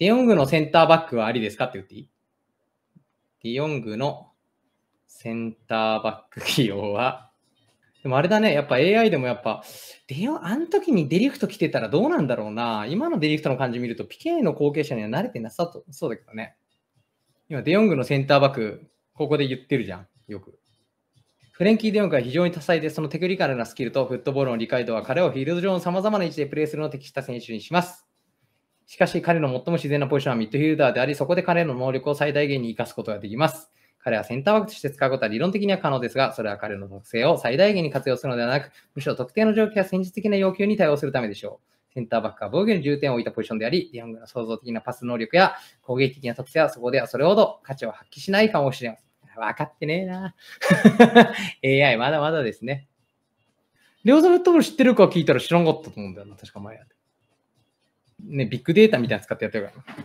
ディヨングのセンターバックはありですかって言っていいディヨングのセンターバック起用は、でもあれだね、やっぱ AI でもやっぱ、ディヨあの時にデリフト来てたらどうなんだろうな。今のデリフトの感じ見ると、ピケの後継者には慣れてなさそうだけどね。今、デヨングのセンターバック、ここで言ってるじゃん、よく。フレンキー・デヨングは非常に多彩で、そのテクニカルなスキルとフットボールの理解度は彼をフィールド上の様々な位置でプレーするのを適した選手にします。かし彼の最も自然なポジションはミッドフィルダーであり、そこで彼の能力を最大限に生かすことができます。彼はセンターバックとして使うことは理論的には可能ですが、それは彼の特性を最大限に活用するのではなく、むしろ特定の状況や戦術的な要求に対応するためでしょう。センターバックは防御に重点を置いたポジションであり、ディアングの創造的なパス能力や攻撃的な特性はそこではそれほど価値を発揮しないかもしれません。分かってねえな。AI まだまだですね。レオザフットボール知ってるか聞いたら知らんかったと思うんだよな、確か前やね、ビッグデータみたいな使ってやってるから。